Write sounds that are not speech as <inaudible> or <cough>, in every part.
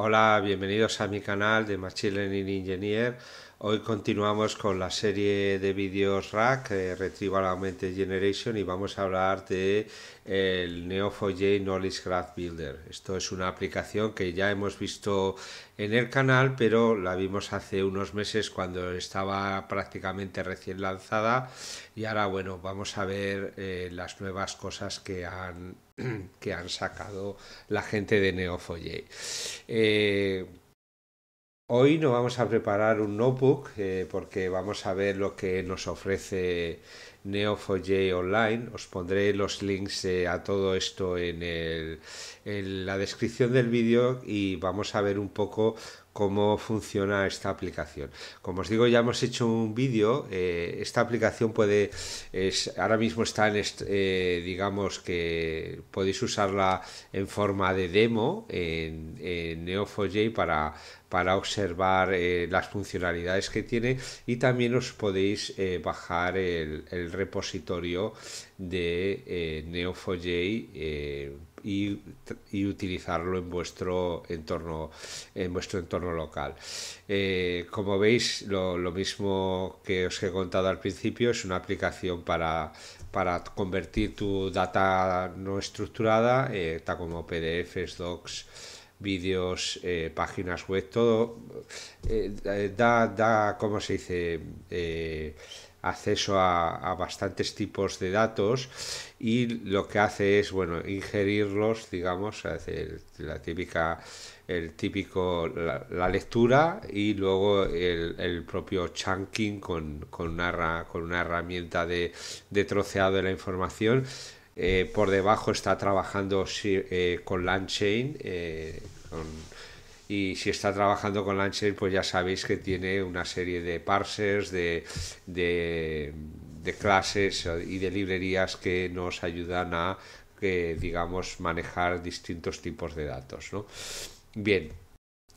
Hola, bienvenidos a mi canal de Machine Learning Engineer. Hoy continuamos con la serie de vídeos rack eh, Retrieval Augmented Generation, y vamos a hablar de el Neo4j Knowledge Graph Builder. Esto es una aplicación que ya hemos visto en el canal, pero la vimos hace unos meses cuando estaba prácticamente recién lanzada. Y ahora, bueno, vamos a ver eh, las nuevas cosas que han, <clears throat> que han sacado la gente de neo 4 eh, hoy nos vamos a preparar un notebook eh, porque vamos a ver lo que nos ofrece Neo4j Online. Os pondré los links eh, a todo esto en, en la descripción del vídeo y vamos a ver un poco cómo funciona esta aplicación. Como os digo, ya hemos hecho un vídeo. Eh, esta aplicación puede, es, ahora mismo está en, eh, digamos que podéis usarla en forma de demo en, Neo4j para para observar eh, las funcionalidades que tiene y también os podéis bajar el, repositorio de Neo4j y, utilizarlo en vuestro entorno, en vuestro entorno local. Eh, como veis, lo, lo, mismo que os he contado al principio, es una aplicación para, para convertir tu data no estructurada, eh, como PDFs, docs, vídeos, eh, páginas web, todo eh, da, da, ¿cómo se dice? acceso a, bastantes tipos de datos y lo que hace es bueno ingerirlos digamos la típica el típico la, lectura y luego el, propio chunking con, con, una, herramienta de, troceado de la información eh, por debajo está trabajando eh, con LangChain eh, con y si está trabajando con Lancher pues ya sabéis que tiene una serie de parsers, de, clases y de librerías que nos ayudan a, digamos, manejar distintos tipos de datos. Bien,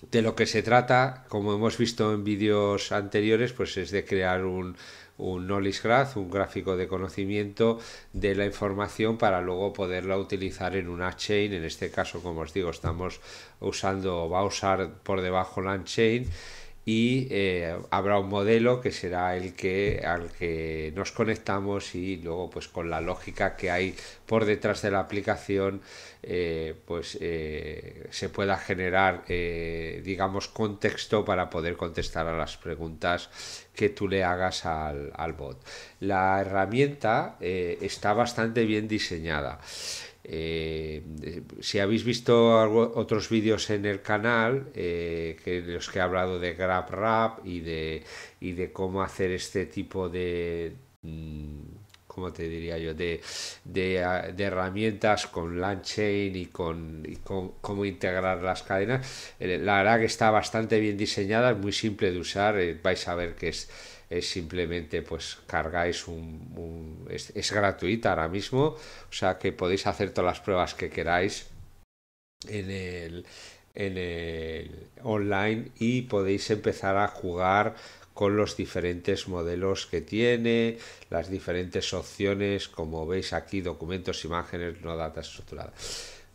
de lo que se trata, como hemos visto en vídeos anteriores, pues es de crear un, un knowledge graph, un gráfico de conocimiento de la información para luego poderla utilizar en una chain. En este caso, como os digo, estamos usando, o va a usar por debajo la chain y eh, habrá un modelo que será el que al que nos conectamos y luego pues con la lógica que hay por detrás de la aplicación eh, pues eh, se pueda generar digamos contexto para poder contestar a las preguntas que tú le hagas al, bot la herramienta está bastante bien diseñada si habéis visto otros vídeos en el canal, eh, que, los que he hablado de Grab Rap y de, de cómo hacer este tipo de... Mm, ¿Cómo te diría yo? De, ah, herramientas con Landchain y con, cómo integrar las cadenas. Eh, la verdad que está bastante bien diseñada, es muy simple de usar. Eh, vais a ver que es, simplemente pues cargáis un, es, gratuita ahora mismo o sea que podéis hacer todas las pruebas que queráis en el, en el online y podéis empezar a jugar con los diferentes modelos que tiene, las diferentes opciones, como veis aquí, documentos, imágenes, no data estructurada.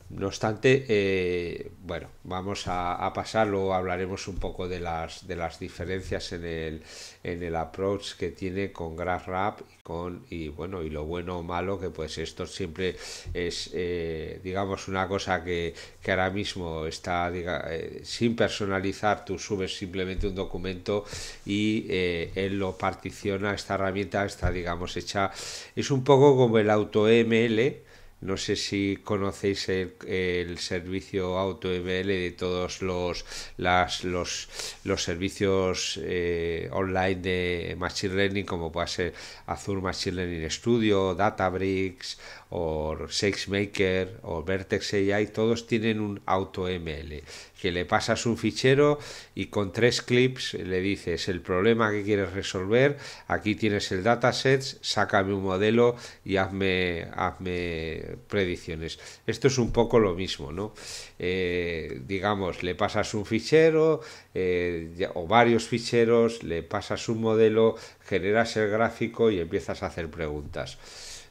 No obstante, eh, bueno, vamos a, pasarlo, hablaremos un poco de las, de las diferencias en el, en el approach que tiene con GraphRap y con y bueno, y lo bueno o malo que pues esto siempre es eh, digamos una cosa que, que ahora mismo está diga, eh, sin personalizar, tú subes simplemente un documento y él lo particiona, esta herramienta está digamos hecha, es un poco como el AutoML no sé si conocéis el, servicio AutoML de todos los, las, los, los servicios eh, online de Machine Learning, como puede ser Azure Machine Learning Studio, Databricks o SageMaker o Vertex AI, todos tienen un AutoML que le pasas un fichero y con tres clips le dices el problema que quieres resolver, aquí tienes el dataset, sácame un modelo y hazme, hazme predicciones. Esto es un poco lo mismo, ¿no? Eh, digamos, le pasas un fichero eh, o varios ficheros, le pasas un modelo, generas el gráfico y empiezas a hacer preguntas.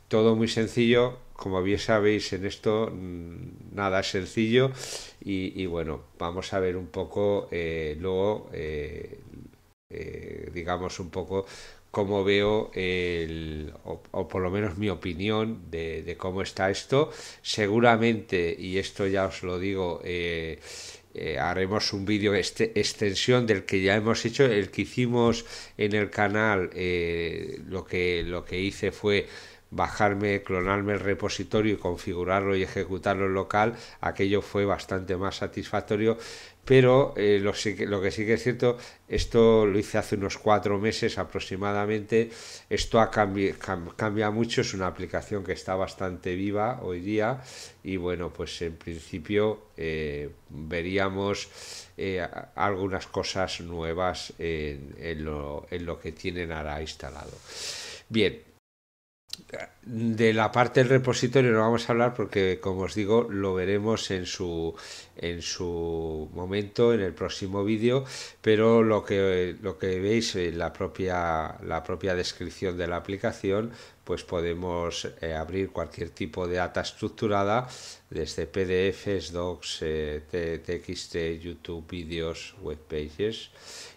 Todo muy sencillo, como bien sabéis en esto mm, nada sencillo y, bueno, vamos a ver un poco eh, luego, eh, eh, digamos un poco cómo veo el, o, por lo menos mi opinión de, cómo está esto. Seguramente, y esto ya os lo digo, haremos un vídeo este, extensión del que ya hemos hecho el que hicimos en el canal lo que lo que hice fue bajarme, clonarme el repositorio y configurarlo y ejecutarlo en local, aquello fue bastante más satisfactorio. Pero eh, lo, que sí que es cierto, esto lo hice hace unos cuatro meses aproximadamente. Esto ha cambia mucho, es una aplicación que está bastante viva hoy día. Y bueno, pues en principio eh, veríamos eh, algunas cosas nuevas en, lo, en lo que tienen ahora instalado. Bien, de la parte del repositorio no vamos a hablar porque, como os digo, lo veremos en su, momento, en el próximo vídeo, pero lo que, veis en la propia, descripción de la aplicación, pues podemos eh, abrir cualquier tipo de data estructurada, desde PDFs, docs, TXT, eh, YouTube, vídeos, webpages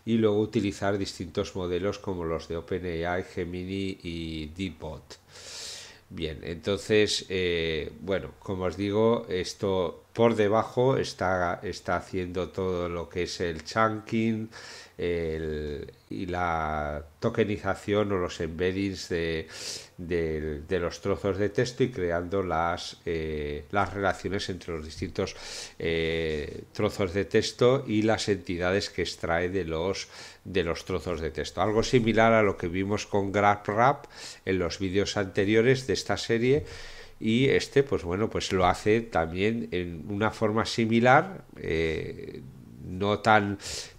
y luego utilizar distintos modelos como los de OpenAI, Gemini y DeepBot. Bien, entonces, eh, bueno, como os digo, esto por debajo está, está haciendo todo lo que es el chunking, y la tokenización o los embeddings de, los trozos de texto y creando las, eh, relaciones entre los distintos eh, trozos de texto y las entidades que extrae de los, de los trozos de texto. Algo similar a lo que vimos con GraphRap en los vídeos anteriores de esta serie y este pues bueno pues lo hace también en una forma similar eh, no tan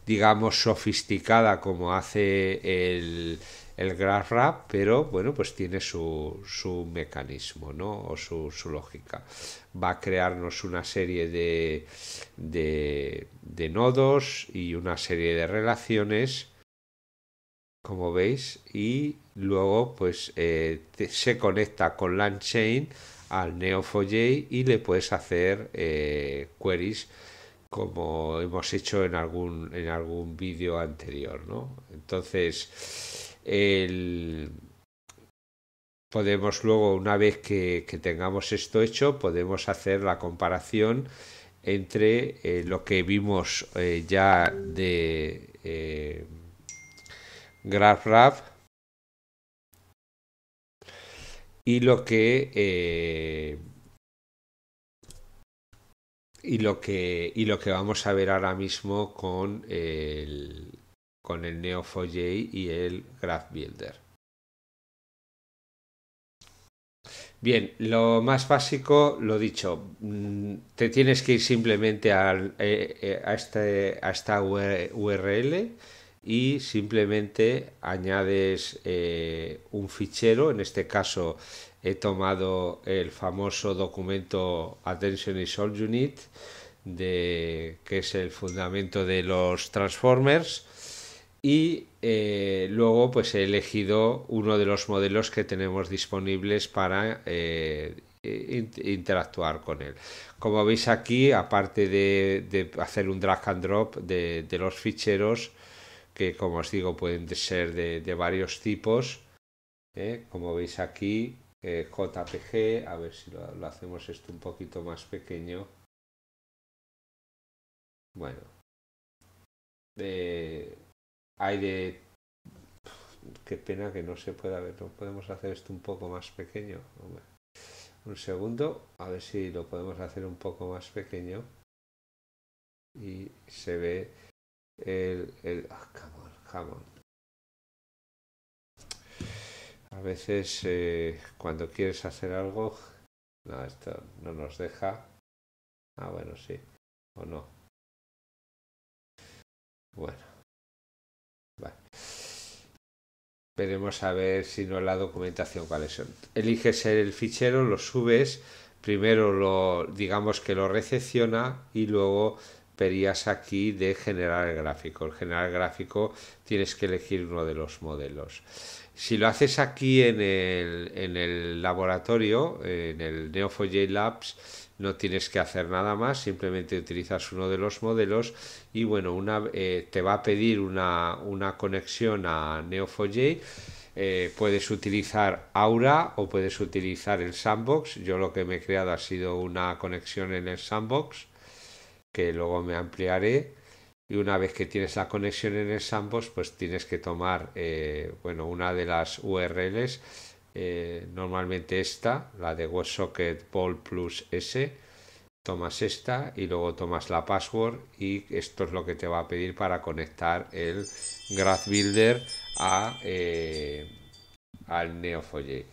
digamos, sofisticada como hace el, el graph pero bueno, pues tiene su, mecanismo, ¿no? O su, lógica. Va a crearnos una serie de, de, nodos y una serie de relaciones, como veis, y luego pues eh, se conecta con chain al neo 4 y le puedes hacer eh, queries como hemos hecho en algún, en algún vídeo anterior, ¿no? Entonces, el... podemos luego, una vez que, tengamos esto hecho, podemos hacer la comparación entre eh, lo que vimos eh, ya de eh, GraphRap y lo que eh, y lo que, y lo que vamos a ver ahora mismo con el, con el Neo 4 y el Graph Builder. Bien, lo más básico, lo dicho, mm, te tienes que ir simplemente al, eh, eh, a, este, a, esta URL y simplemente añades eh, un fichero, en este caso he tomado el famoso documento Attention is All Unit, de, que es el fundamento de los Transformers. Y eh, luego pues he elegido uno de los modelos que tenemos disponibles para eh, eh, interactuar con él. Como veis aquí, aparte de, hacer un drag and drop de, los ficheros, que como os digo pueden ser de, varios tipos, como veis aquí, eh, JPG, a ver si lo, hacemos esto un poquito más pequeño. Bueno, hay de. qué pena que no se pueda ver, no podemos hacer esto un poco más pequeño. Un segundo, a ver si lo podemos hacer un poco más pequeño. Y se ve el. el ah, a veces eh, cuando quieres hacer algo, no, esto no nos deja. Ah, bueno, sí. O no. Bueno. Vale. Veremos a ver si no la documentación cuáles son. Eliges el fichero, lo subes, primero lo digamos que lo recepciona y luego aquí de generar el gráfico. El generar gráfico tienes que elegir uno de los modelos. Si lo haces aquí en el, laboratorio, en el Neo4j Labs, no tienes que hacer nada más, simplemente utilizas uno de los modelos y bueno, eh, te va a pedir una, conexión a Neo4j. Eh, puedes utilizar Aura o puedes utilizar el Sandbox. Yo lo que me he creado ha sido una conexión en el Sandbox que luego me ampliaré. Y una vez que tienes la conexión en el sandbox, pues tienes que tomar eh, bueno, una de las URLs, eh, normalmente esta, la de WebSocket Plus S. Tomas esta y luego tomas la password y esto es lo que te va a pedir para conectar el Graph Builder a, eh, al j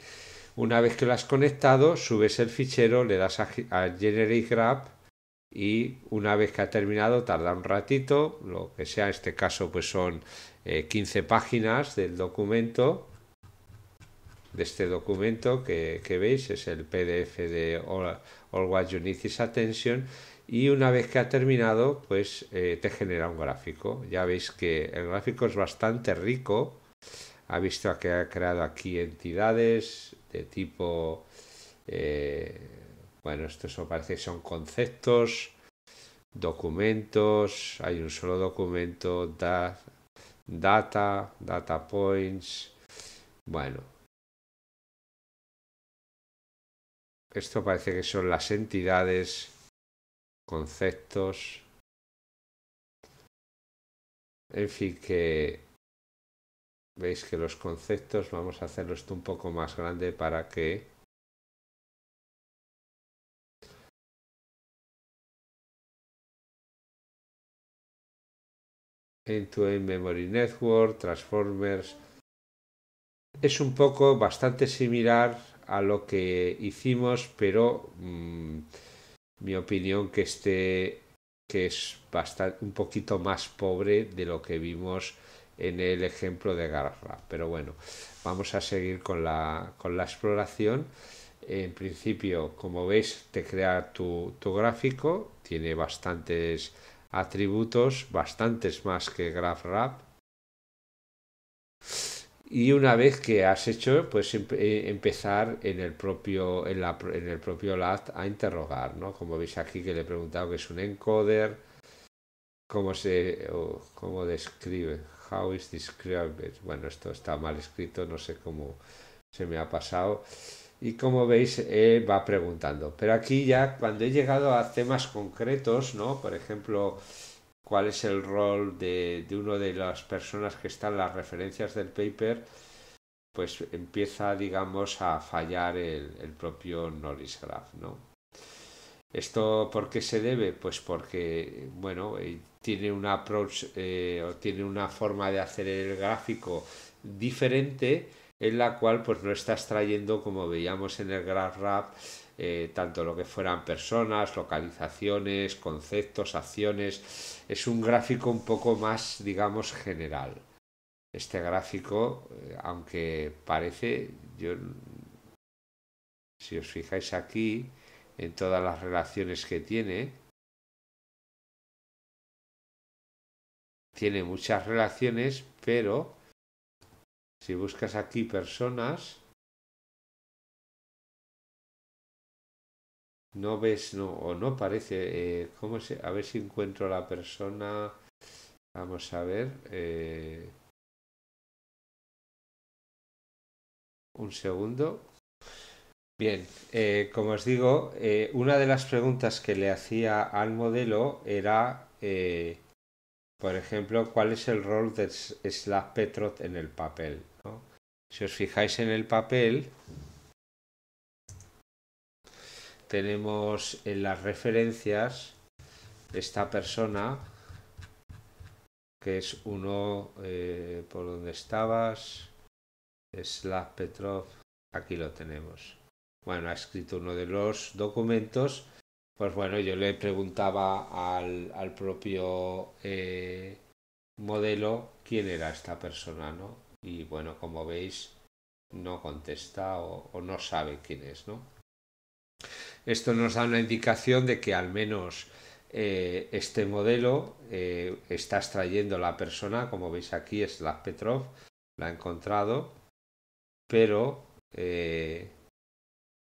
Una vez que lo has conectado, subes el fichero, le das a, a Generate Graph y una vez que ha terminado tarda un ratito, lo que sea, en este caso pues son 15 eh, páginas del documento, de este documento que, veis, es el PDF de All, All, What You Attention, y una vez que ha terminado pues eh, te genera un gráfico. Ya veis que el gráfico es bastante rico, ha visto que ha creado aquí entidades de tipo... Eh, bueno, esto parece que son conceptos, documentos, hay un solo documento, data, data points. Bueno, esto parece que son las entidades, conceptos. En fin, que veis que los conceptos vamos a hacerlo esto un poco más grande para que end to memory network, transformers. Es un poco bastante similar a lo que hicimos, pero mm, mi opinión que este que es bastante, un poquito más pobre de lo que vimos en el ejemplo de Garra. Pero bueno, vamos a seguir con la, con la exploración. En principio, como veis, te crea tu, tu gráfico, tiene bastantes atributos bastantes más que GraphRap. Y una vez que has hecho, pues em, eh, empezar en el propio, en, la, en el propio LAT a interrogar, Como veis aquí que le he preguntado que es un encoder, cómo se, como describe, how is described. Bueno, esto está mal escrito, no sé cómo se me ha pasado y como veis eh, va preguntando. Pero aquí ya cuando he llegado a temas concretos, ¿no? Por ejemplo, cuál es el rol de, una de las personas que están las referencias del paper, pues empieza, digamos, a fallar el, propio knowledge graph, ¿no? ¿Esto por qué se debe? Pues porque, bueno, eh, tiene una approach eh, tiene una forma de hacer el gráfico diferente en la cual pues no estás trayendo como veíamos en el graph rap eh, tanto lo que fueran personas, localizaciones, conceptos, acciones. Es un gráfico un poco más, digamos, general. Este gráfico, eh, aunque parece, yo, si os fijáis aquí, en todas las relaciones que tiene, tiene muchas relaciones, pero si buscas aquí personas, no ves, no, o no parece, eh, a ver si encuentro la persona, vamos a ver, eh, un segundo. Bien, eh, como os digo, una de las preguntas que le hacía al modelo era por ejemplo, ¿cuál es el rol de Slav Petrov en el papel? Si os fijáis en el papel, tenemos en las referencias esta persona que es uno eh, por donde estabas, Slav Petrov, aquí lo tenemos. Bueno, ha escrito uno de los documentos pues bueno, yo le preguntaba al, al propio eh, modelo quién era esta persona, ¿no? Y bueno, como veis, no contesta o, no sabe quién es, ¿no? Esto nos da una indicación de que al menos eh, este modelo eh, está extrayendo la persona, como veis aquí es la Petrov, la ha encontrado, pero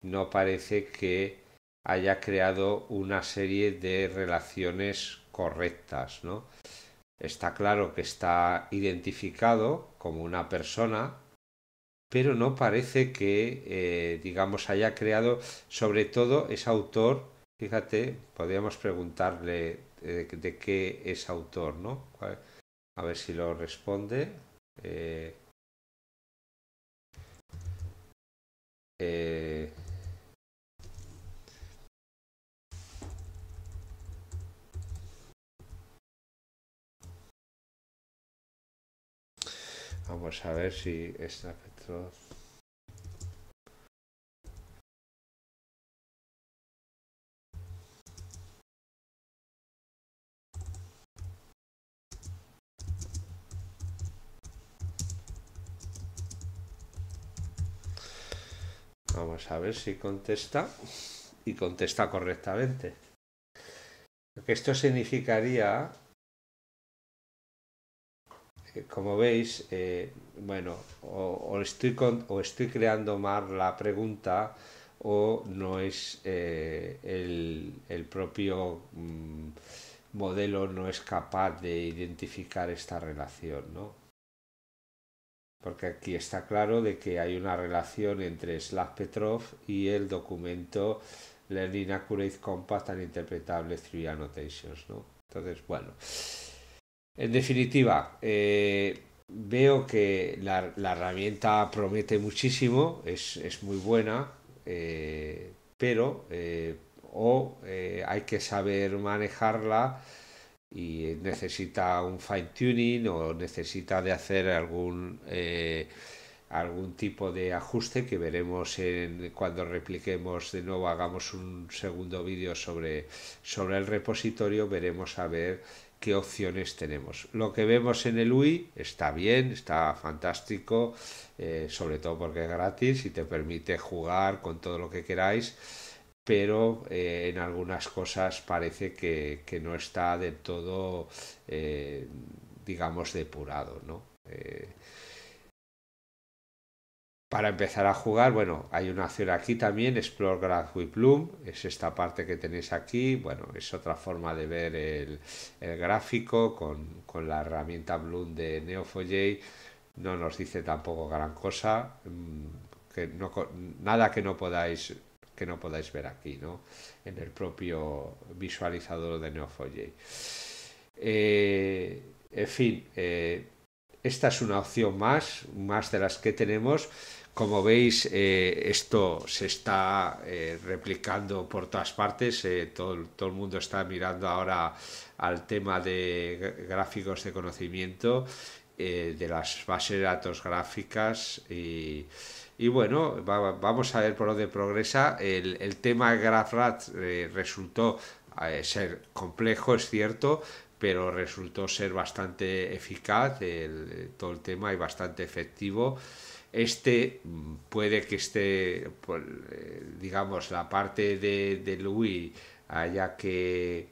no parece que haya creado una serie de relaciones correctas, ¿no? Está claro que está identificado como una persona, pero no parece que, eh, digamos, haya creado, sobre todo es autor, fíjate, podríamos preguntarle eh, de, qué es autor, ¿no? A ver si lo responde. Eh, Vamos a ver si esta Petro... Vamos a ver si contesta y contesta correctamente. que esto significaría como veis, eh, bueno, o, estoy creando mal la pregunta o no es eh, el, propio mm, modelo, no es capaz de identificar esta relación, ¿no? Porque aquí está claro de que hay una relación entre Slav Petrov y el documento Learning Accurate Compact and Interpretable Three Annotations, ¿no? Entonces, bueno, en definitiva, eh, veo que la, herramienta promete muchísimo, es, muy buena, eh, pero eh, o hay que saber manejarla y necesita un fine tuning o necesita de hacer algún algún tipo de ajuste que veremos en, cuando repliquemos de nuevo hagamos un segundo vídeo sobre sobre el repositorio veremos a ver qué opciones tenemos. Lo que vemos en el UI está bien, está fantástico, eh, sobre todo porque es gratis y te permite jugar con todo lo que queráis, pero eh, en algunas cosas parece que, no está del todo, eh, digamos, depurado, ¿no? Para empezar a jugar, bueno, hay una acción aquí también, Explore graph with Bloom, es esta parte que tenéis aquí, bueno, es otra forma de ver el, gráfico con, la herramienta Bloom de neo no nos dice tampoco gran cosa, mm, que no, nada que no podáis que no podáis ver aquí, ¿no? En el propio visualizador de neo eh, en fin, eh, esta es una opción más, más de las que tenemos. Como veis, eh, esto se está eh, replicando por todas partes. Eh, todo, el mundo está mirando ahora al tema de gráficos de conocimiento, de las bases de datos gráficas. Y, bueno, vamos a ver por dónde progresa. El, tema tema GraphRat resultó ser complejo, es cierto, pero resultó ser bastante eficaz el, todo el tema y bastante efectivo. Este mm, puede que esté, pues, eh, digamos, la parte de, de Louis haya que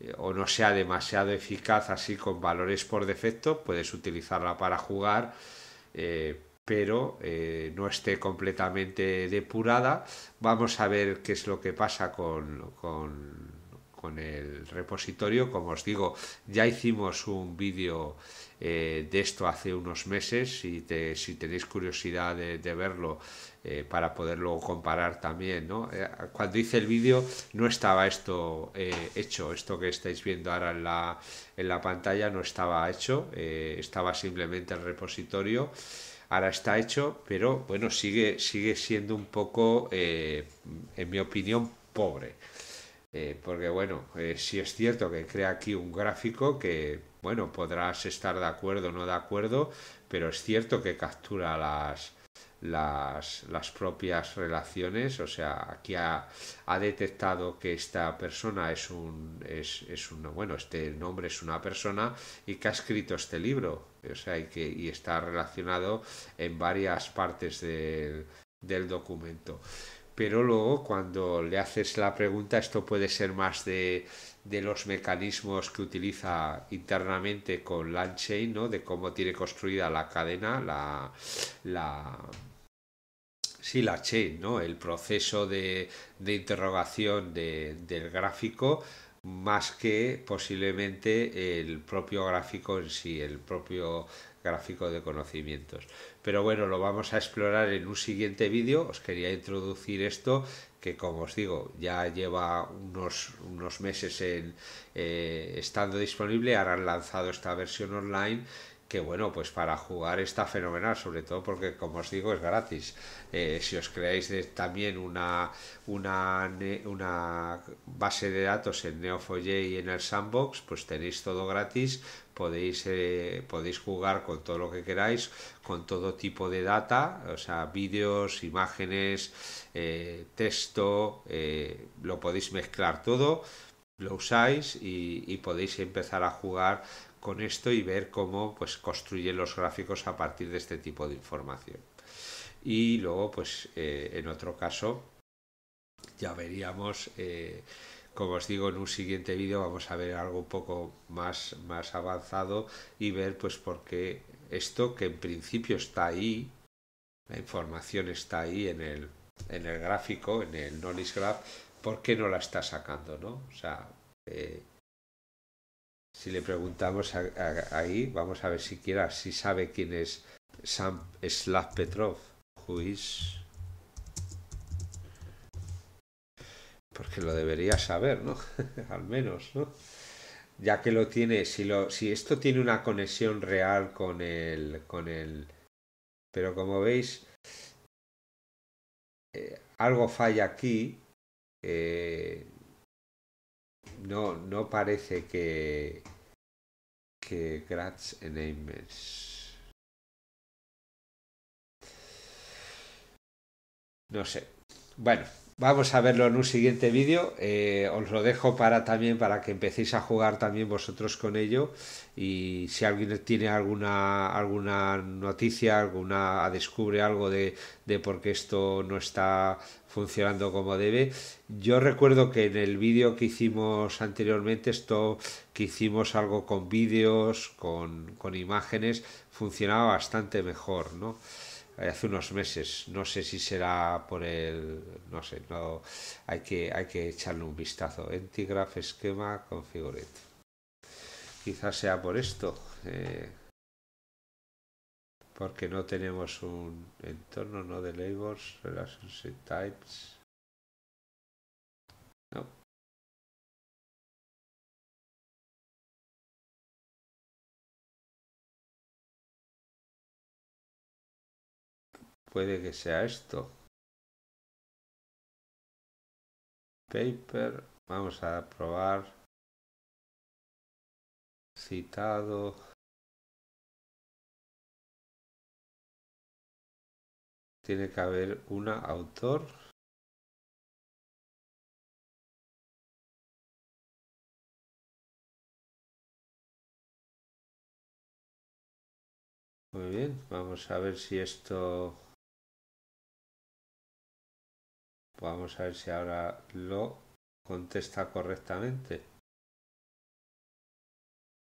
eh, o no sea demasiado eficaz así con valores por defecto, puedes utilizarla para jugar, eh, pero no esté completamente depurada. Vamos a ver qué es lo que pasa con con el repositorio. Como os digo, ya hicimos un vídeo eh, de esto hace unos meses. y si tenéis curiosidad de, verlo, eh, para poderlo comparar también. Eh, cuando hice el vídeo no estaba esto hecho, esto que estáis viendo ahora en la, en la pantalla no estaba hecho, estaba simplemente el repositorio. Ahora está hecho, pero bueno, sigue, sigue siendo un poco, en mi opinión, pobre. Eh, porque bueno, eh, si es cierto que crea aquí un gráfico que, bueno, podrás estar de acuerdo o no de acuerdo, pero es cierto que captura las, las, las propias relaciones, o sea, aquí ha, detectado que esta persona es un, es, es bueno, este nombre es una persona y que ha escrito este libro, o sea, y que y está relacionado en varias partes del, del documento pero luego cuando le haces la pregunta, esto puede ser más de, los mecanismos que utiliza internamente con Landchain, ¿no? De cómo tiene construida la cadena, la, la chain, El proceso de, interrogación del gráfico más que posiblemente el propio gráfico en sí, el propio gráfico de conocimientos pero bueno, lo vamos a explorar en un siguiente vídeo. Os quería introducir esto, que como os digo, ya lleva unos, meses en, eh, estando disponible. Ahora han lanzado esta versión online que bueno, pues para jugar está fenomenal, sobre todo porque, como os digo, es gratis. Eh, si os creáis también una, una, una, base de datos en Neo4j y en el Sandbox, pues tenéis todo gratis, podéis, eh, podéis jugar con todo lo que queráis, con todo tipo de data, o sea, vídeos, imágenes, eh, texto, lo podéis mezclar todo, lo usáis y podéis empezar a jugar con esto y ver cómo pues, construye los gráficos a partir de este tipo de información. Y luego, pues eh, en otro caso, ya veríamos, eh, como os digo, en un siguiente vídeo vamos a ver algo un poco más, más avanzado y ver pues por qué esto que en principio está ahí, la información está ahí en el, en el gráfico, en el knowledge graph, ¿por qué no la está sacando? ¿no? sea, eh, si le preguntamos ahí, vamos a ver siquiera si sabe quién es Sam Slav Petrov. Who Porque lo debería saber, ¿no? <laughs> Al menos, ¿no? Ya que lo tiene, si, lo, si esto tiene una conexión real con el, con el... Pero como veis, eh, algo falla aquí. Eh, no, no parece que, que en Aimers No sé. Bueno, Vamos a verlo en un siguiente vídeo. Eh, os lo dejo para también para que empecéis a jugar también vosotros con ello. Y si alguien tiene alguna alguna noticia, alguna descubre algo de, por qué esto no está funcionando como debe. Yo recuerdo que en el vídeo que hicimos anteriormente, esto que hicimos algo con vídeos, con, con imágenes, funcionaba bastante mejor, ¿no? Eh, hace unos meses. No sé si será por el. No sé, no. Hay que, hay que echarle un vistazo. entigraph esquema configured. Quizás sea por esto. Eh, porque no tenemos un entorno, no de labels, relationship types. No. puede que sea esto. Paper, vamos a probar. Citado. Tiene que haber una autor. Muy bien, vamos a ver si esto Vamos a ver si ahora lo contesta correctamente.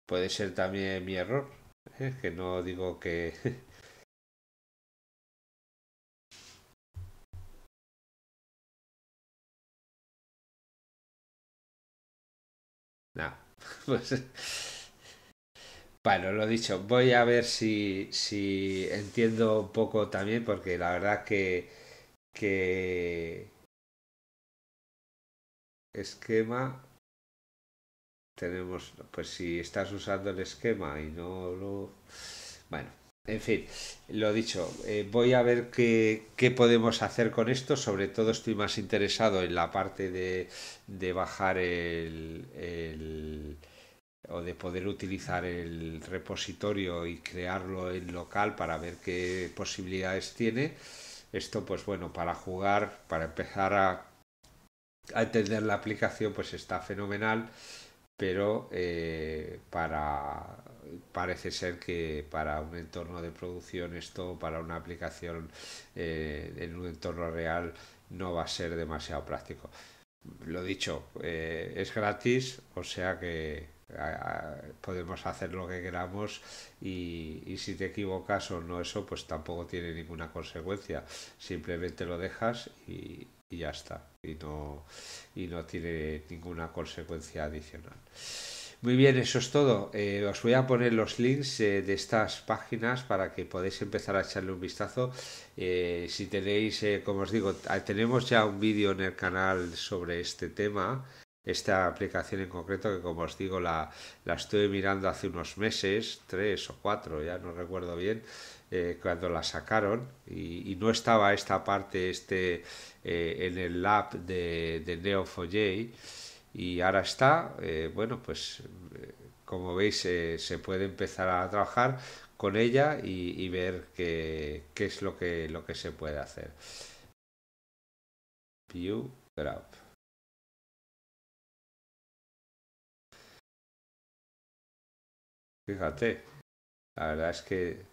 Puede ser también mi error, es ¿eh? que no digo que... <laughs> no, <laughs> pues... Bueno, lo dicho, voy a ver si, si entiendo un poco también, porque la verdad que, que esquema tenemos, pues si estás usando el esquema y no lo... Bueno, en fin, lo dicho, eh, voy a ver qué, qué, podemos hacer con esto, sobre todo estoy más interesado en la parte de, bajar el, el o de poder utilizar el repositorio y crearlo en local para ver qué posibilidades tiene. Esto, pues bueno, para jugar, para empezar a a la aplicación pues está fenomenal, pero eh, para parece ser que para un entorno de producción esto, para una aplicación eh, en un entorno real, no va a ser demasiado práctico. Lo dicho, eh, es gratis, o sea que podemos hacer lo que queramos y, y, si te equivocas o no eso, pues tampoco tiene ninguna consecuencia. Simplemente lo dejas y, y ya está. Y no, y no tiene ninguna consecuencia adicional. Muy bien, eso es todo. Eh, os voy a poner los links eh, de estas páginas para que podáis empezar a echarle un vistazo. Eh, si tenéis, como os digo, ah, tenemos ya un vídeo en el canal sobre este tema, esta aplicación en concreto, que como os digo, la, la estuve mirando hace unos meses, tres o cuatro, ya no recuerdo bien eh, cuando la sacaron y, no estaba esta parte este, eh, en el lab de, Neo 4 y ahora está, eh, bueno, pues como veis se puede empezar a trabajar con ella y, ver qué, qué, es lo que, lo que se puede hacer. View Graph. Fíjate, la verdad es que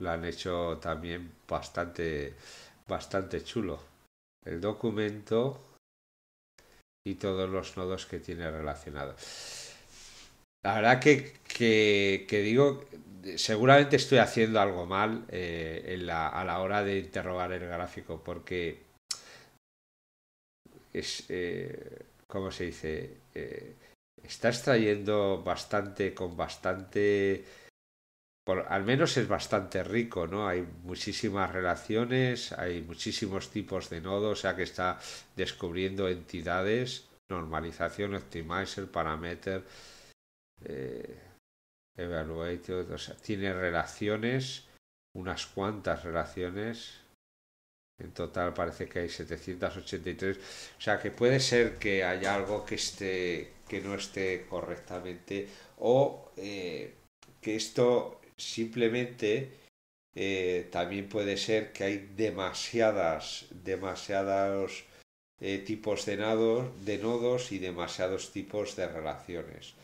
lo han hecho también bastante, bastante chulo. El documento y todos los nodos que tiene relacionados. La verdad que, que, digo, seguramente estoy haciendo algo mal eh, en la, a la hora de interrogar el gráfico, porque es, eh, como se dice? Eh, está extrayendo bastante, con bastante al menos es bastante rico, ¿no? Hay muchísimas relaciones, hay muchísimos tipos de nodos, o sea que está descubriendo entidades, normalización, optimizer, parameter, eh, o sea, tiene relaciones, unas cuantas relaciones, en total parece que hay 783. O sea que puede ser que haya algo que esté que no esté correctamente o eh, que esto Simplemente eh, también puede ser que hay demasiadas, demasiados eh, tipos de, nodos y demasiados tipos de relaciones.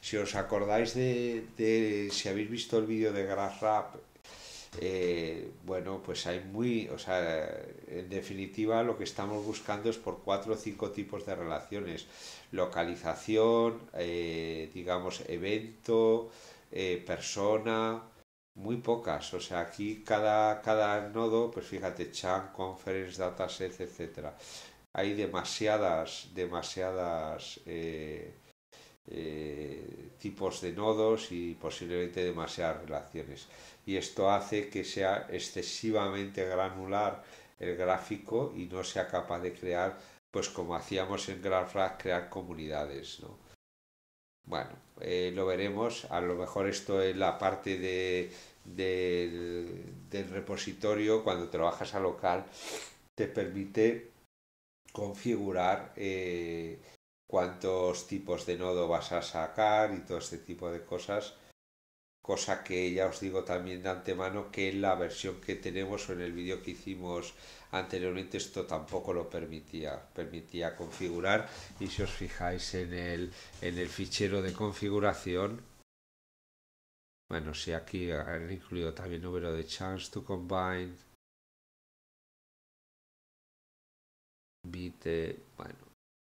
Si os acordáis de, si habéis visto el vídeo de GraphRap, eh, bueno, pues hay muy, o sea, en definitiva lo que estamos buscando es por cuatro o cinco tipos de relaciones. Localización, digamos, evento, eh, persona, muy pocas. O sea, aquí cada, cada nodo, pues fíjate, Chan, Conference, Dataset, etcétera. Hay demasiadas, demasiadas eh, eh, tipos de nodos y posiblemente demasiadas relaciones. Y esto hace que sea excesivamente granular el gráfico y no sea capaz de crear, pues como hacíamos en GraphRack, crear comunidades, ¿no? Bueno, eh, lo veremos. A lo mejor esto en la parte del, repositorio, cuando trabajas a local, te permite configurar eh, cuántos tipos de nodo vas a sacar y todo este tipo de cosas cosa que ya os digo también de antemano que en la versión que tenemos o en el vídeo que hicimos anteriormente esto tampoco lo permitía permitía configurar y si os fijáis en el en el fichero de configuración bueno si aquí han incluido también número de chance to combine bit bueno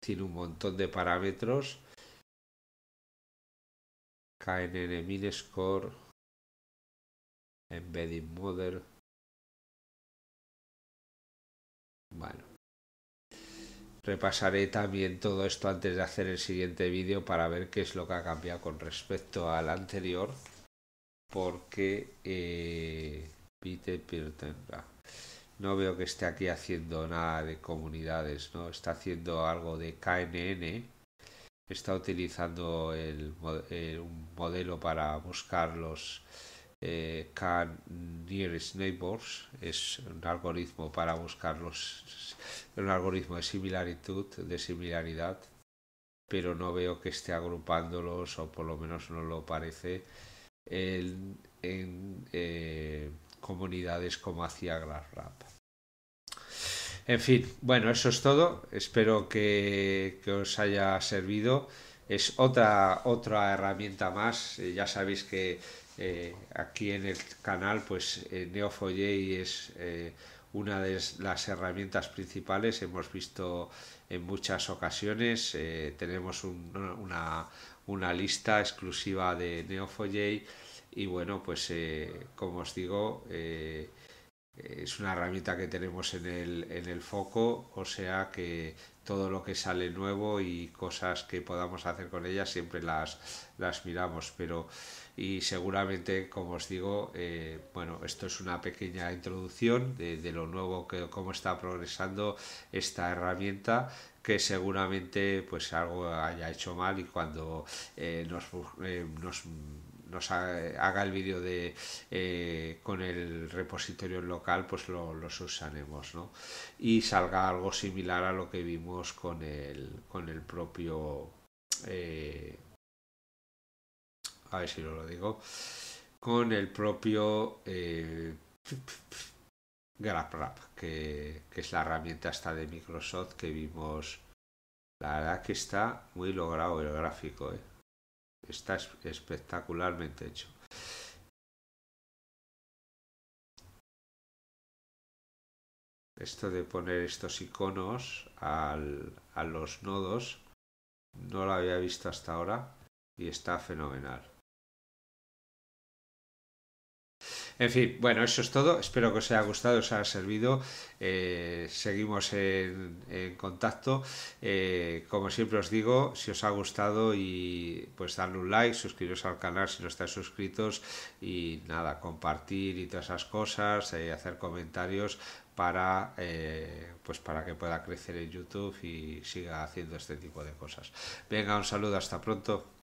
tiene un montón de parámetros KNN Score, Embedding Model. Bueno. Repasaré también todo esto antes de hacer el siguiente vídeo para ver qué es lo que ha cambiado con respecto al anterior. Porque eh, Peter ah, no veo que esté aquí haciendo nada de comunidades, ¿no? Está haciendo algo de KNN está utilizando un modelo para buscar los eh, Nearest Neighbors, es un algoritmo para buscar un algoritmo de similaritud, de similaridad, pero no veo que esté agrupándolos, o por lo menos no lo parece, en, eh, comunidades como hacía GraphRap. En fin, bueno, eso es todo. Espero que, os haya servido. Es otra, otra herramienta más. Eh, ya sabéis que eh, aquí en el canal, pues eh, Neo4j es una de las herramientas principales. Hemos visto en muchas ocasiones. tenemos una, una lista exclusiva de Neo4j y bueno, pues como os digo, es una herramienta que tenemos en el, en el foco, o sea que todo lo que sale nuevo y cosas que podamos hacer con ella siempre las, las miramos, pero y seguramente, como os digo, eh, bueno, esto es una pequeña introducción de, lo nuevo que cómo está progresando esta herramienta que seguramente pues algo haya hecho mal y cuando eh, nos eh, nos haga el vídeo de eh, con el repositorio local, pues lo, los ¿no? Y salga algo similar a lo que vimos con el, con el propio... Eh, a ver si no lo digo. Con el propio... Eh, que, que es la herramienta esta de Microsoft que vimos. La verdad que está muy logrado el gráfico, ¿eh? está espectacularmente hecho. Esto de poner estos iconos a los nodos no lo había visto hasta ahora y está fenomenal. En fin, bueno, eso es todo. Espero que os haya gustado, os haya servido. Eh, seguimos en, contacto. Eh, como siempre os digo, si os ha gustado y pues darle un like, suscribiros al canal si no estáis suscritos y nada, compartir y todas esas cosas, eh, hacer comentarios para pues para que pueda crecer en YouTube y siga haciendo este tipo de cosas. Venga, un saludo, hasta pronto.